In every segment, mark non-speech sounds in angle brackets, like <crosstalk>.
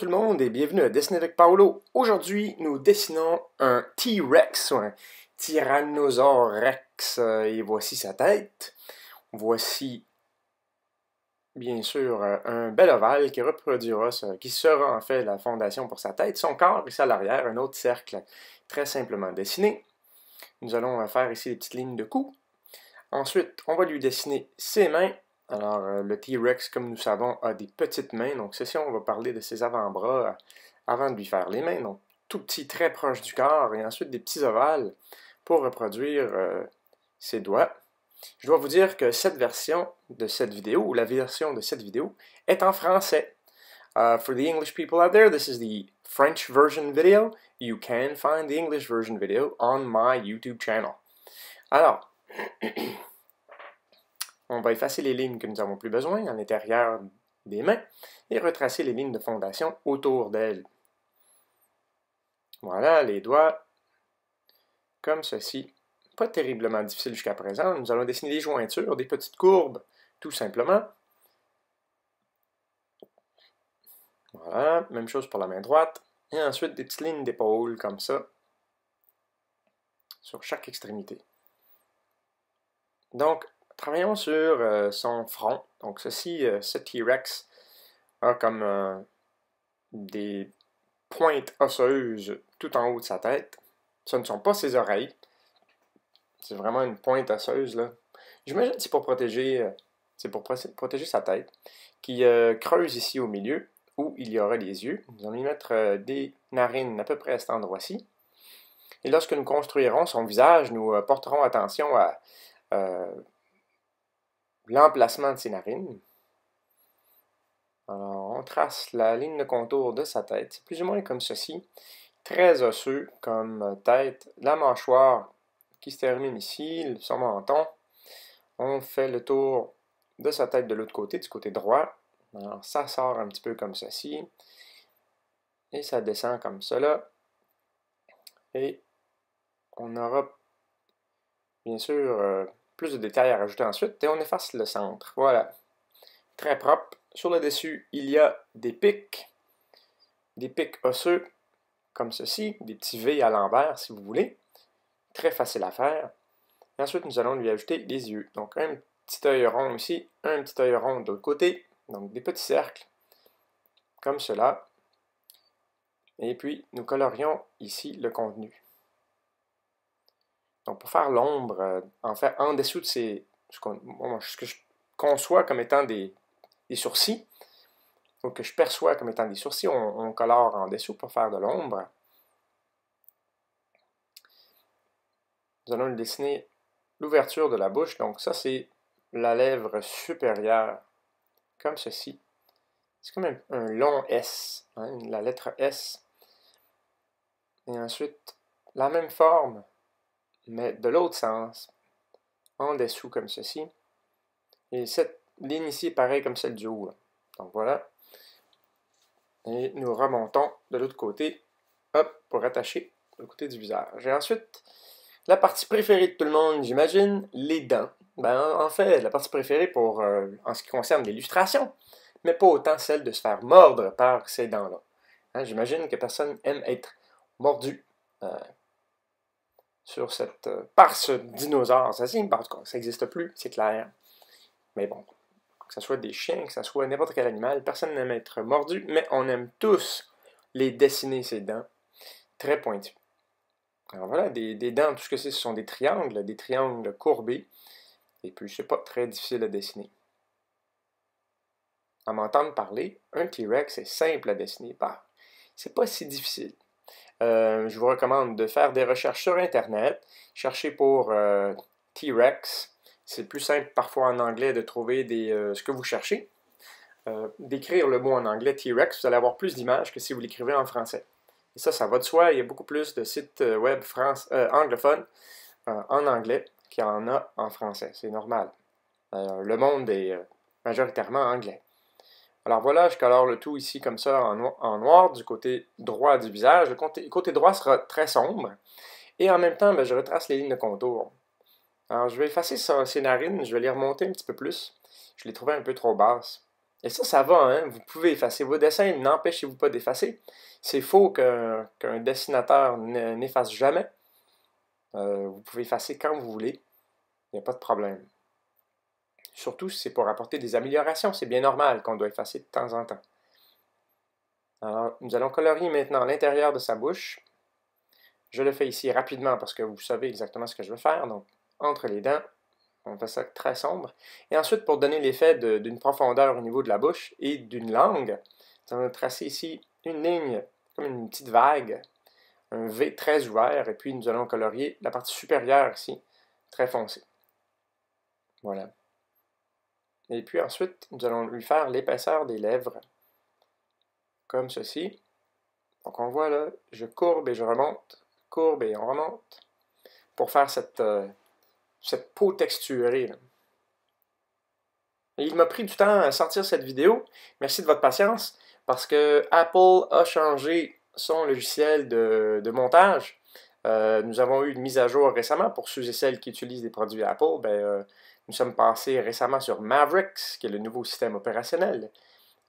tout le monde et bienvenue à Dessiner avec Paolo. Aujourd'hui, nous dessinons un T-Rex, un Tyrannosaurus Rex, euh, et voici sa tête. Voici, bien sûr, euh, un bel ovale qui reproduira, ce, qui sera en fait la fondation pour sa tête, son corps et à l'arrière, un autre cercle très simplement dessiné. Nous allons euh, faire ici des petites lignes de cou. Ensuite, on va lui dessiner ses mains alors, euh, le T-Rex, comme nous savons, a des petites mains. Donc, ceci, on va parler de ses avant-bras euh, avant de lui faire les mains. Donc, tout petit, très proche du corps, et ensuite des petits ovales pour reproduire euh, ses doigts. Je dois vous dire que cette version de cette vidéo, ou la version de cette vidéo, est en français. for the English people out there, this is the French version video. You can find the English version video on my YouTube channel. Alors, <clears throat> On va effacer les lignes que nous n'avons plus besoin à l'intérieur des mains et retracer les lignes de fondation autour d'elles. Voilà, les doigts, comme ceci. Pas terriblement difficile jusqu'à présent. Nous allons dessiner des jointures, des petites courbes, tout simplement. Voilà, même chose pour la main droite. Et ensuite, des petites lignes d'épaule, comme ça, sur chaque extrémité. Donc, Travaillons sur euh, son front. Donc ceci, euh, ce T-Rex a comme euh, des pointes osseuses tout en haut de sa tête. Ce ne sont pas ses oreilles. C'est vraiment une pointe osseuse, là. J'imagine que c'est pour protéger, c'est pour protéger sa tête, qui creuse ici au milieu, où il y aurait les yeux. Nous allons lui mettre des narines à peu près à cet endroit-ci. Et lorsque nous construirons son visage, nous porterons attention à l'emplacement de ses narines. Alors, on trace la ligne de contour de sa tête. plus ou moins comme ceci. Très osseux comme euh, tête. La mâchoire qui se termine ici, son menton. On fait le tour de sa tête de l'autre côté, du côté droit. Alors, ça sort un petit peu comme ceci. Et ça descend comme cela. Et on aura, bien sûr, euh, plus de détails à rajouter ensuite, et on efface le centre. Voilà. Très propre. Sur le dessus, il y a des pics, des pics osseux, comme ceci, des petits V à l'envers si vous voulez. Très facile à faire. ensuite, nous allons lui ajouter les yeux. Donc, un petit œil rond ici, un petit œil rond de l'autre côté. Donc, des petits cercles, comme cela. Et puis, nous colorions ici le contenu pour faire l'ombre, euh, en fait, en dessous de ces, ce, que je conçois comme étant des, sourcils, ou que je perçois comme étant des sourcils, on, colore en dessous pour faire de l'ombre. Nous allons dessiner l'ouverture de la bouche. Donc ça, c'est la lèvre supérieure, comme ceci. C'est quand un, un long S, hein, la lettre S. Et ensuite, la même forme mais de l'autre sens, en dessous comme ceci. Et cette ligne ici est pareille comme celle du haut. Hein. Donc voilà. Et nous remontons de l'autre côté, hop, pour attacher le côté du visage. Et ensuite, la partie préférée de tout le monde, j'imagine, les dents. Ben, en fait, la partie préférée pour, euh, en ce qui concerne l'illustration, mais pas autant celle de se faire mordre par ces dents-là. Hein, j'imagine que personne aime être mordu. Euh, sur cette, euh, par ce dinosaure En tout ça n'existe plus, c'est clair. Mais bon, que ce soit des chiens, que ce soit n'importe quel animal, personne n'aime être mordu, mais on aime tous les dessiner ses dents très pointues. Alors voilà, des, dents, tout ce que c'est, ce sont des triangles, des triangles courbés, et puis c'est pas très difficile à dessiner. À m'entendre parler, un T-Rex est simple à dessiner, bah, c'est pas si difficile. Euh, je vous recommande de faire des recherches sur Internet. Cherchez pour euh, T-Rex. C'est plus simple parfois en anglais de trouver euh, ce que vous cherchez. D'écrire le mot en anglais T-Rex, vous allez avoir plus d'images que si vous l'écrivez en français. Et ça, ça va de soi. Il y a beaucoup plus de sites web anglophones en anglais qu'il y en a en français. C'est normal. le monde est majoritairement anglais. Alors voilà, je colore le tout ici comme ça en, noir du côté droit du visage. Le côté, droit sera très sombre. Et en même temps, ben, je retrace les lignes de contour. Alors je vais effacer ça, narines, je vais les remonter un petit peu plus. Je les trouvais un peu trop basses. Et ça, ça va, hein. vous pouvez effacer vos dessins, n'empêchez-vous pas d'effacer. C'est faux qu'un dessinateur n'efface jamais. Euh, vous pouvez effacer quand vous voulez, il n'y a pas de problème. Surtout c'est pour apporter des améliorations, c'est bien normal qu'on doit effacer de temps en temps. Alors, nous allons colorier maintenant l'intérieur de sa bouche. Je le fais ici rapidement parce que vous savez exactement ce que je veux faire. Donc, entre les dents, on fait ça très sombre. Et ensuite, pour donner l'effet d'une profondeur au niveau de la bouche et d'une langue, nous allons tracer ici une ligne, comme une petite vague, un V très ouvert. Et puis, nous allons colorier la partie supérieure ici, très foncée. Voilà. Et puis ensuite, nous allons lui faire l'épaisseur des lèvres, comme ceci. Donc on voit là, je courbe et je remonte, courbe et on remonte, pour faire cette, euh, cette peau texturée. il m'a pris du temps à sortir cette vidéo. Merci de votre patience, parce que Apple a changé son logiciel de montage. Euh, nous avons eu une mise à jour récemment pour ceux et celles qui utilisent des produits Apple. Ben, euh, nous sommes passés récemment sur Mavericks, qui est le nouveau système opérationnel,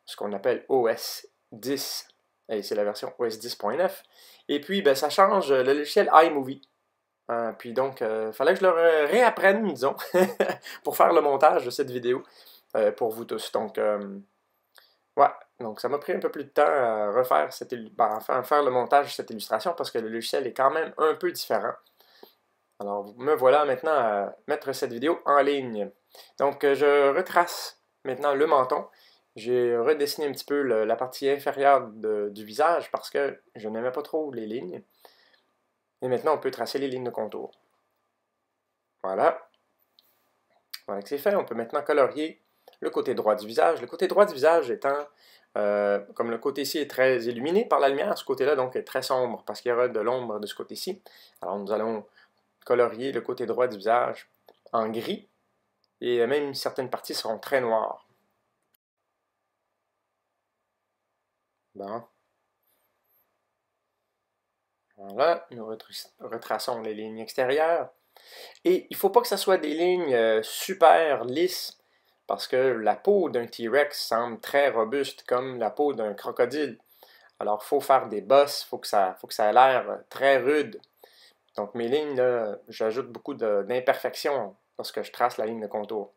ce qu'on appelle OS 10. Et c'est la version OS 10.9. Et puis, ben, ça change euh, le logiciel iMovie. puis donc, fallait que je leur réapprenne, disons, <laughs> pour faire le montage de cette vidéo pour vous tous. Donc, ouais, donc, ça m'a pris un peu plus de temps à refaire ben, faire le montage de cette illustration parce que le logiciel est quand même un peu différent. Alors, me voilà maintenant à mettre cette vidéo en ligne. Donc, euh, je retrace maintenant le menton. J'ai redessiné un petit peu la partie inférieure du visage parce que je n'aimais pas trop les lignes. Et maintenant, on peut tracer les lignes de contour. Voilà. Voilà que c'est fait. On peut maintenant colorier le côté droit du visage. Le côté droit du visage étant euh, comme le côté ci est très illuminé par la lumière, ce côté-là donc est très sombre parce qu'il y aura de l'ombre de ce côté-ci. Alors nous allons colorier le côté droit du visage en gris et euh, même certaines parties seront très noires. Voilà, nous retraçons les lignes extérieures. Et il ne faut pas que ce soit des lignes euh, super lisses parce que la peau d'un T-Rex semble très robuste comme la peau d'un crocodile. Alors, faut faire des bosses, faut que ça, faut que ça ait l'air euh, très rude. Donc, mes lignes, là, j'ajoute beaucoup d'imperfections lorsque je trace la ligne de contour.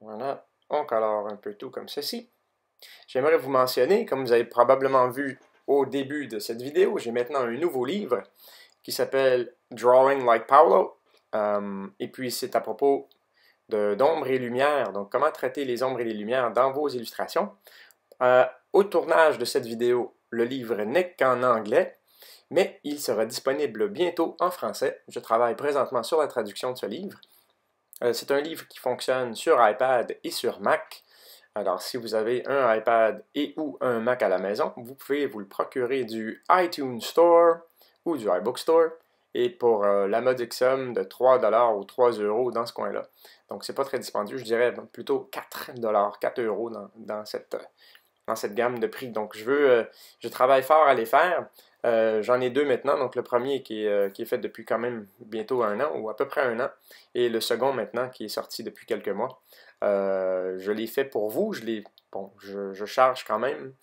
Voilà, on alors, un peu tout comme ceci. J'aimerais vous mentionner, comme vous avez probablement vu au début de cette vidéo, j'ai maintenant un nouveau livre qui s'appelle Drawing Like Paolo. Euh, et puis, c'est à propos d'ombre et lumière, donc comment traiter les ombres et les lumières dans vos illustrations. Euh, au tournage de cette vidéo, le livre n'est qu'en anglais, mais il sera disponible bientôt en français. Je travaille présentement sur la traduction de ce livre. Euh, c'est un livre qui fonctionne sur iPad et sur Mac. Alors, si vous avez un iPad et ou un Mac à la maison, vous pouvez vous le procurer du iTunes Store ou du iBook Store et pour euh, la modique somme de 3 dollars ou 3 euros dans ce coin-là. Donc, c'est pas très dispendieux, je dirais plutôt 4 dollars, 4 euros dans, cette, dans cette gamme de prix. Donc, je veux, euh, je travaille fort à les faire. Euh, j'en ai deux maintenant, donc le premier qui est, fait depuis quand même bientôt un an, ou à peu près un an, et le second maintenant qui est sorti depuis quelques mois. je l'ai fait pour vous, je les bon, je charge quand même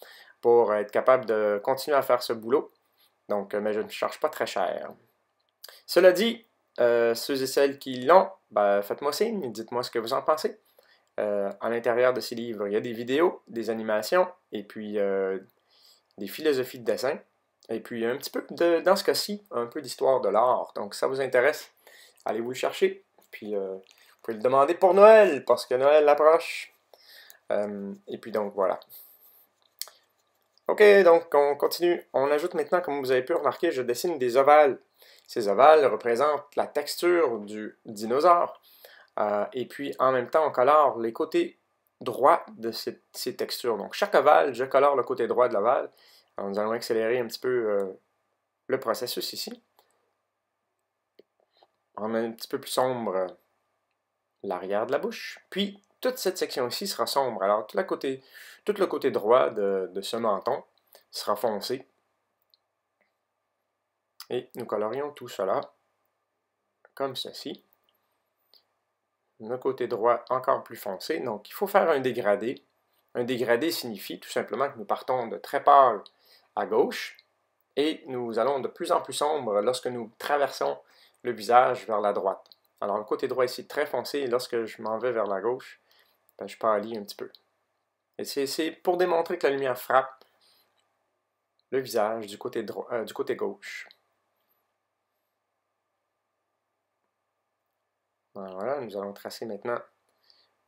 pour être capable de continuer à faire ce boulot. Donc, mais je ne charge pas très cher. Cela dit, euh, ceux et celles qui l'ont, ben, faites-moi signe, dites-moi ce que vous en pensez. Euh, à l'intérieur de ces livres, il y a des vidéos, des animations, et puis euh, des philosophies de dessin, et puis un petit peu, de, dans ce cas-ci, un peu d'histoire de l'art. Donc, si ça vous intéresse, allez vous le chercher, puis vous pouvez le demander pour Noël, parce que Noël approche. et puis donc, voilà. Ok, donc on continue. On ajoute maintenant, comme vous avez pu remarquer, je dessine des ovales ces ovales représentent la texture du dinosaure. Euh, et puis, en même temps, on colore les côtés droits de ces, textures. Donc, chaque ovale, je colore le côté droit de l'ovale. nous allons accélérer un petit peu euh, le processus ici. On a un petit peu plus sombre euh, l'arrière de la bouche. Puis, toute cette section ici sera sombre. Alors, tout, le côté droit de ce menton sera foncé. Et nous colorions tout cela comme ceci. Le côté droit encore plus foncé. Donc il faut faire un dégradé. Un dégradé signifie tout simplement que nous partons de très pâle à gauche et nous allons de plus en plus sombre lorsque nous traversons le visage vers la droite. Alors le côté droit ici très foncé lorsque je m'en vais vers la gauche, ben, je pâlis un petit peu. Et c'est pour démontrer que la lumière frappe le visage du côté euh, gauche. Ben voilà, nous allons tracer maintenant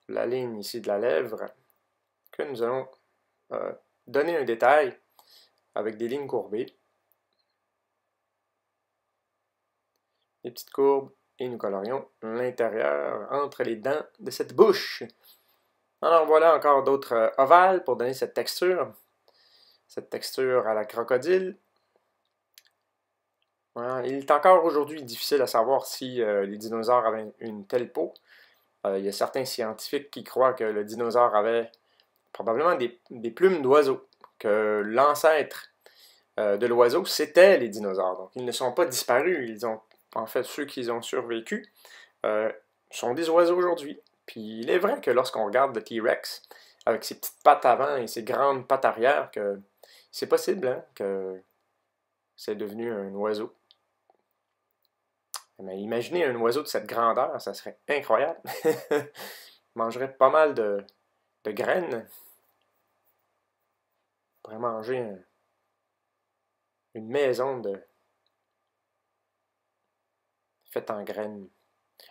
la ligne ici de la lèvre que nous allons euh, donner un détail avec des lignes courbées, des petites courbes, et nous colorions l'intérieur entre les dents de cette bouche. Alors voilà encore d'autres euh, ovales pour donner cette texture, cette texture à la crocodile. Hein, il est encore aujourd'hui difficile à savoir si euh, les dinosaures avaient une telle peau. Euh, il y a certains scientifiques qui croient que le dinosaure avait probablement des, plumes d'oiseaux, que l'ancêtre euh, de l'oiseau, c'était les dinosaures. Donc ils ne sont pas disparus, ils ont, en fait, ceux qui ont survécu sont des oiseaux aujourd'hui. Puis il est vrai que lorsqu'on regarde le T-Rex, avec ses petites pattes avant et ses grandes pattes arrière, que c'est possible hein, que c'est devenu un oiseau. Mais imaginez un oiseau de cette grandeur, ça serait incroyable. Il <laughs> mangerait pas mal de, graines. Il pourrait manger une maison de faite en graines.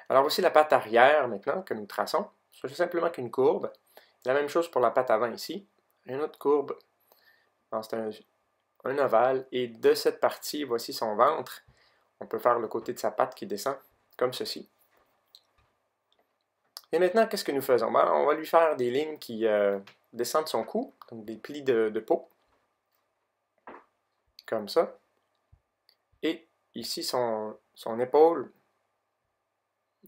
Alors voici la patte arrière maintenant que nous traçons. C'est simplement qu'une courbe. La même chose pour la patte avant ici. Une autre courbe. C'est un ovale. Et de cette partie, voici son ventre on peut faire le côté de sa patte qui descend, comme ceci. Et maintenant, qu'est-ce que nous faisons ben, On va lui faire des lignes qui euh, descendent son cou, donc des plis de, peau, comme ça. Et ici, son, son épaule,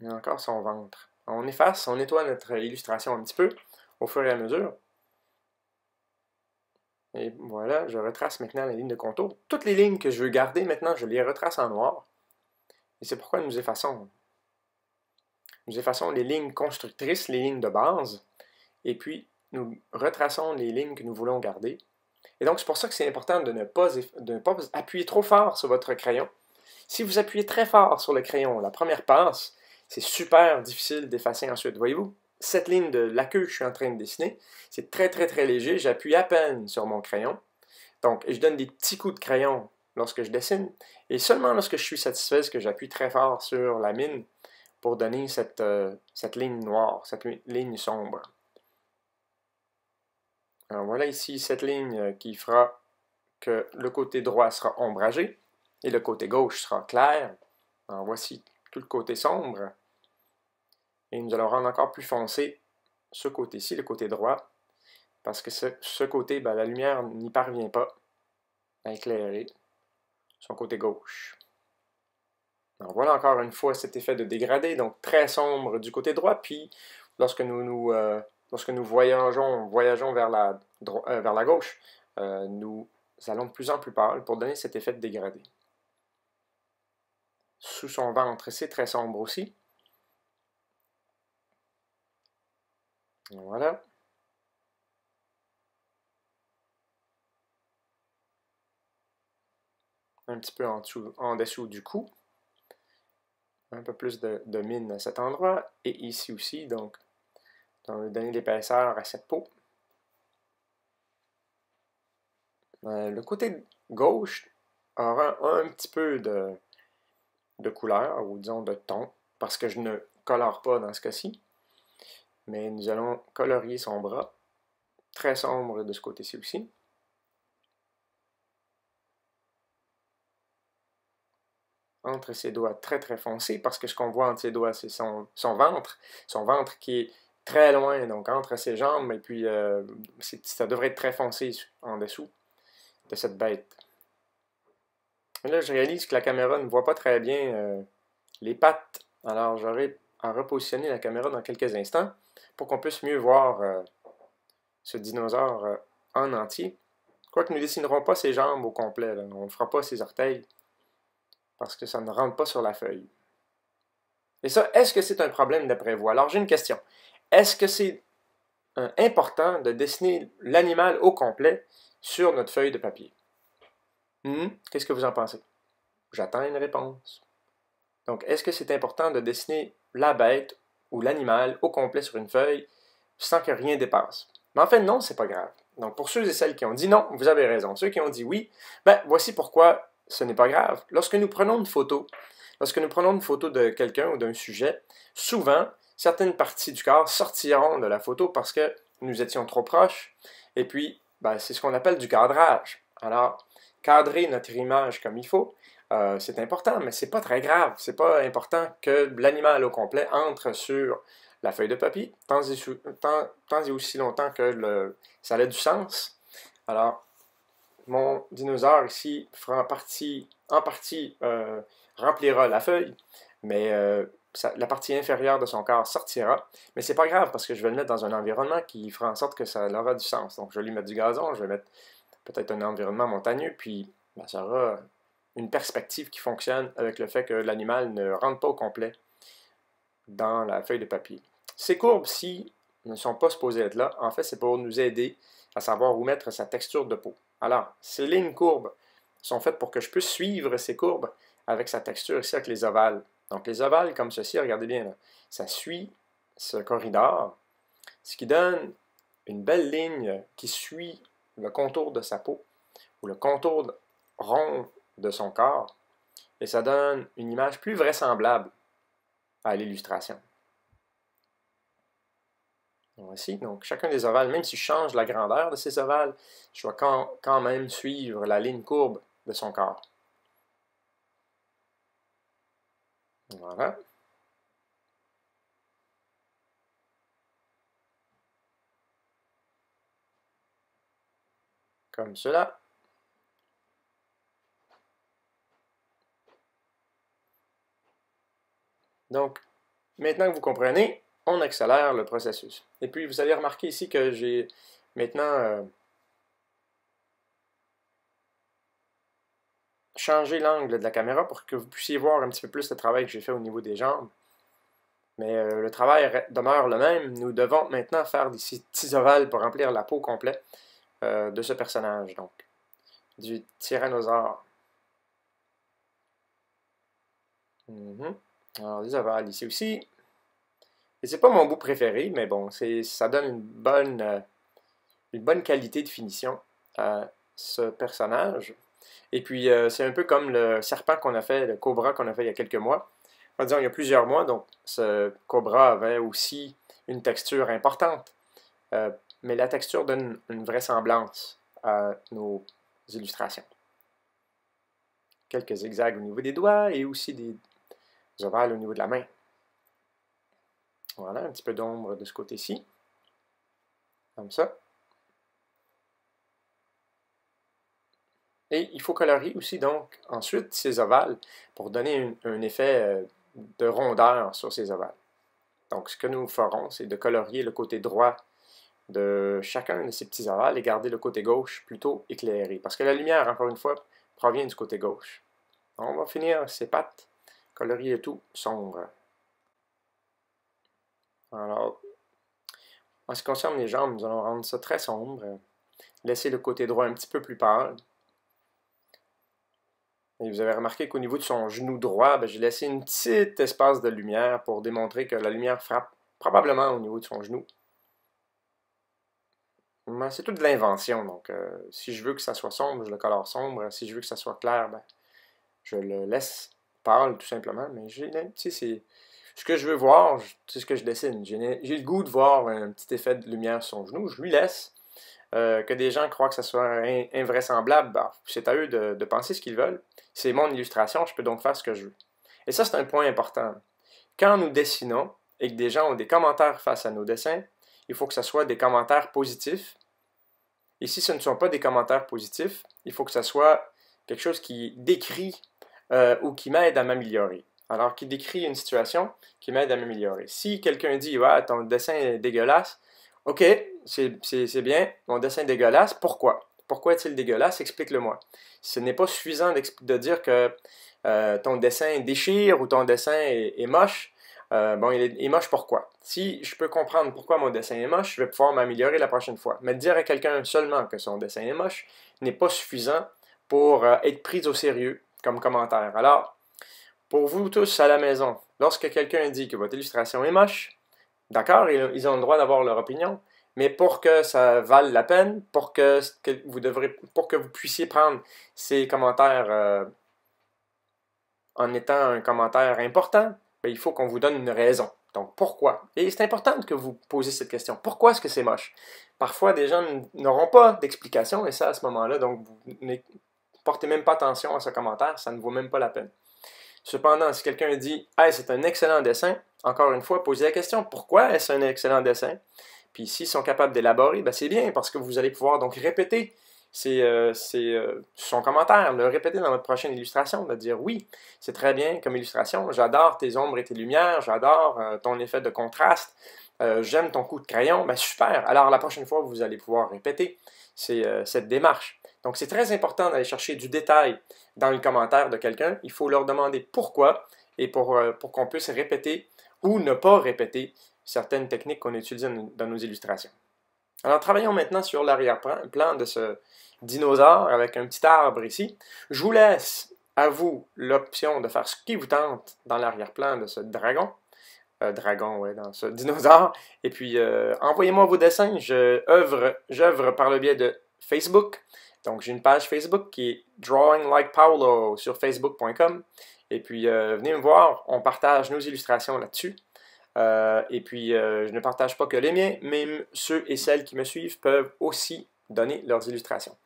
et encore son ventre. On efface, on nettoie notre illustration un petit peu au fur et à mesure. Et voilà, je retrace maintenant la ligne de contour. Toutes les lignes que je veux garder maintenant, je les retrace en noir. Et c'est pourquoi nous effaçons. Nous effaçons les lignes constructrices, les lignes de base, et puis nous retraçons les lignes que nous voulons garder. Et donc, c'est pour ça que c'est important de ne, pas de appuyer trop fort sur votre crayon. Si vous appuyez très fort sur le crayon, la première passe, c'est super difficile d'effacer ensuite, voyez-vous? cette ligne de la queue que je suis en train de dessiner. C'est très très très léger, j'appuie à peine sur mon crayon. Donc, je donne des petits coups de crayon lorsque je dessine. Et seulement lorsque je suis satisfait, que j'appuie très fort sur la mine pour donner cette, euh, cette ligne noire, cette ligne sombre. Alors voilà ici cette ligne euh, qui fera que le côté droit sera ombragé et le côté gauche sera clair. Alors voici tout le côté sombre. Et nous allons rendre encore plus foncé ce côté-ci, le côté droit, parce que ce, côté, ben, la lumière n'y parvient pas à éclairer son côté gauche. Alors voilà encore une fois cet effet de dégradé, donc très sombre du côté droit, puis lorsque nous, euh, voyageons, vers la, euh, gauche, euh, nous allons de plus en plus pâle pour donner cet effet de dégradé. Sous son ventre, c'est très sombre aussi. Voilà. Un petit peu en dessous, du cou. Un peu plus de, mine à cet endroit. Et ici aussi, donc, on va donner l'épaisseur à cette peau. Euh, le côté gauche aura un petit peu de, de couleur, ou disons de ton, parce que je ne colore pas dans ce cas-ci. Mais nous allons colorier son bras. Très sombre de ce côté-ci aussi. Entre ses doigts très très foncé, parce que ce qu'on voit entre ses doigts, c'est son, ventre. Son ventre qui est très loin, donc entre ses jambes, et puis euh, ça devrait être très foncé en dessous de cette bête. là, je réalise que la caméra ne voit pas très bien euh, les pattes. Alors, j'aurai à repositionner la caméra dans quelques instants pour qu'on puisse mieux voir euh, ce dinosaure euh, en entier. Quoique nous ne dessinerons pas ses jambes au complet, on ne fera pas ses orteils, parce que ça ne rentre pas sur la feuille. Et ça, est-ce que c'est un problème d'après vous? Alors j'ai une question. Est-ce que c'est euh, important de dessiner l'animal au complet sur notre feuille de papier? Hmm? Qu'est-ce que vous en pensez? J'attends une réponse. Donc, est-ce que c'est important de dessiner la bête ou l'animal au complet sur une feuille sans que rien dépasse. Mais en fait, non, c'est pas grave. Donc, pour ceux et celles qui ont dit non, vous avez raison. Ceux qui ont dit oui, ben, voici pourquoi ce n'est pas grave. Lorsque nous prenons une photo, lorsque nous prenons une photo de quelqu'un ou d'un sujet, souvent, certaines parties du corps sortiront de la photo parce que nous étions trop proches. Et puis, ben, c'est ce qu'on appelle du cadrage. Alors, cadrer notre image comme il faut, euh, c'est important, mais c'est pas très grave. C'est pas important que l'animal au complet entre sur la feuille de papier, tant et, aussi longtemps que le, ça a du sens. Alors, mon dinosaure ici fera en partie, en partie euh, remplira la feuille, mais euh, la partie inférieure de son corps sortira. Mais c'est pas grave parce que je vais le mettre dans un environnement qui fera en sorte que ça aura du sens. Donc je vais lui mettre du gazon, je vais mettre peut-être un environnement montagneux, puis ben, ça aura une perspective qui fonctionne avec le fait que l'animal ne rentre pas au complet dans la feuille de papier. Ces courbes, ci ne sont pas supposées être là, en fait, c'est pour nous aider à savoir où mettre sa texture de peau. Alors, ces lignes courbes sont faites pour que je puisse suivre ces courbes avec sa texture ici, avec les ovales. Donc, les ovales, comme ceci, regardez bien, ça suit ce corridor, ce qui donne une belle ligne qui suit le contour de sa peau, ou le contour rond de son corps, et ça donne une image plus vraisemblable à l'illustration. Voici, donc chacun des ovales, même si je change la grandeur de ces ovales, je vais quand même suivre la ligne courbe de son corps. Voilà. Comme cela. Donc, maintenant que vous comprenez, on accélère le processus. Et puis, vous allez remarquer ici que j'ai maintenant euh, changé l'angle de la caméra pour que vous puissiez voir un petit peu plus le travail que j'ai fait au niveau des jambes. Mais euh, le travail demeure le même. Nous devons maintenant faire des petits ovales pour remplir la peau complète euh, de ce personnage, donc, du tyrannosaure. Mm-hmm. Alors des ovales ici aussi. Et c'est pas mon bout préféré, mais bon, ça donne une bonne, euh, une bonne qualité de finition à ce personnage. Et puis, euh, c'est un peu comme le serpent qu'on a fait, le cobra qu'on a fait il y a quelques mois. En disant, il y a plusieurs mois, donc ce cobra avait aussi une texture importante. Euh, mais la texture donne une vraisemblance à nos illustrations. Quelques zigzags au niveau des doigts et aussi des ovales au niveau de la main. Voilà, un petit peu d'ombre de ce côté-ci. Comme ça. Et il faut colorier aussi donc ensuite ces ovales pour donner un, un effet euh, de rondeur sur ces ovales. Donc ce que nous ferons, c'est de colorier le côté droit de chacun de ces petits ovales et garder le côté gauche plutôt éclairé. Parce que la lumière, encore une fois, provient du côté gauche. On va finir ces pattes Colorier et tout sombre. Alors, en ce qui concerne les jambes, nous allons rendre ça très sombre. Laisser le côté droit un petit peu plus pâle. Et vous avez remarqué qu'au niveau de son genou droit, ben, j'ai laissé une petite espace de lumière pour démontrer que la lumière frappe probablement au niveau de son genou. c'est toute de l'invention, donc euh, si je veux que ça soit sombre, je le colore sombre. Si je veux que ça soit clair, ben, je le laisse parle, tout simplement. Mais j'ai, c'est ce que je veux voir, c'est ce que je dessine. J'ai, le goût de voir un petit effet de lumière sur son genou. Je lui laisse. Euh, que des gens croient que ce soit invraisemblable, bah, c'est à eux de, de penser ce qu'ils veulent. C'est mon illustration, je peux donc faire ce que je veux. Et ça, c'est un point important. Quand nous dessinons et que des gens ont des commentaires face à nos dessins, il faut que ce soit des commentaires positifs. Et si ce ne sont pas des commentaires positifs, il faut que ce soit quelque chose qui décrit euh, ou qui m'aide à m'améliorer. Alors, qui décrit une situation qui m'aide à m'améliorer. Si quelqu'un dit, ouais, ton dessin est dégueulasse, ok, c'est bien, mon dessin est dégueulasse, pourquoi? Pourquoi est-il dégueulasse? Explique-le-moi. Ce n'est pas suffisant de dire que euh, ton dessin déchire ou ton dessin est, moche. Euh, bon, il est, moche pourquoi? Si je peux comprendre pourquoi mon dessin est moche, je vais pouvoir m'améliorer la prochaine fois. Mais dire à quelqu'un seulement que son dessin est moche n'est pas suffisant pour être pris au sérieux comme commentaire. Alors, pour vous tous à la maison, lorsque quelqu'un dit que votre illustration est moche, d'accord, ils ont le droit d'avoir leur opinion, mais pour que ça vale la peine, pour que, vous, devrez, pour que vous puissiez prendre ces commentaires euh, en étant un commentaire important, ben, il faut qu'on vous donne une raison. Donc pourquoi Et c'est important que vous posiez cette question. Pourquoi est-ce que c'est moche Parfois, des gens n'auront pas d'explication et ça, à ce moment-là, donc vous portez même pas attention à ce commentaire, ça ne vaut même pas la peine. Cependant, si quelqu'un dit Hey, c'est un excellent dessin, encore une fois, posez la question pourquoi est-ce un excellent dessin Puis s'ils sont capables d'élaborer, ben, c'est bien parce que vous allez pouvoir donc répéter euh, euh, son commentaire, le répéter dans votre prochaine illustration, de dire Oui, c'est très bien comme illustration, j'adore tes ombres et tes lumières, j'adore euh, ton effet de contraste. J'aime ton coup de crayon, ben, super. Alors la prochaine fois, vous allez pouvoir répéter cette démarche. Donc, c'est très important d'aller chercher du détail dans les commentaires de quelqu'un. Il faut leur demander pourquoi et euh, pour, qu'on puisse répéter ou ne pas répéter certaines techniques qu'on utilise dans nos illustrations. Alors, travaillons maintenant sur l'arrière-plan de ce dinosaure avec un petit arbre ici. Je vous laisse à vous l'option de faire ce qui vous tente dans l'arrière-plan de ce dragon. Euh, dragon, oui, dans ce <laughs> dinosaure. Et puis, euh, envoyez-moi vos dessins. Je j'œuvre par le biais de Facebook. Donc, j'ai une page Facebook qui est Drawing Like Paolo sur facebook.com. Et puis, euh, venez me voir, on partage nos illustrations là-dessus. Euh, et puis, euh, je ne partage pas que les miens, mais ceux et celles qui me suivent peuvent aussi donner leurs illustrations.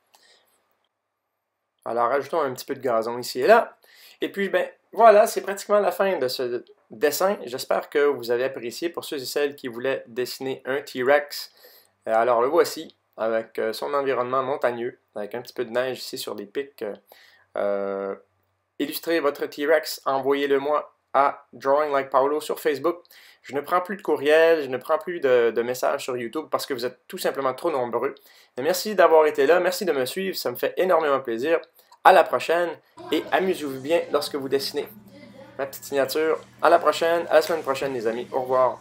Alors, ajoutons un petit peu de gazon ici et là. Et puis, ben voilà, c'est pratiquement la fin de ce dessin. J'espère que vous avez apprécié pour ceux et celles qui voulaient dessiner un T-Rex. Alors, le voici avec euh, son environnement montagneux, avec un petit peu de neige ici sur des pics. Euh, euh, illustrez votre T-Rex, envoyez-le moi à Drawing Like Paolo sur Facebook. Je ne prends plus de courriel, je ne prends plus de, messages sur YouTube parce que vous êtes tout simplement trop nombreux. merci d'avoir été là, merci de me suivre, ça me fait énormément plaisir. À la prochaine et amusez-vous bien lorsque vous dessinez. Ma petite signature, à la prochaine, à la semaine prochaine les amis, au revoir.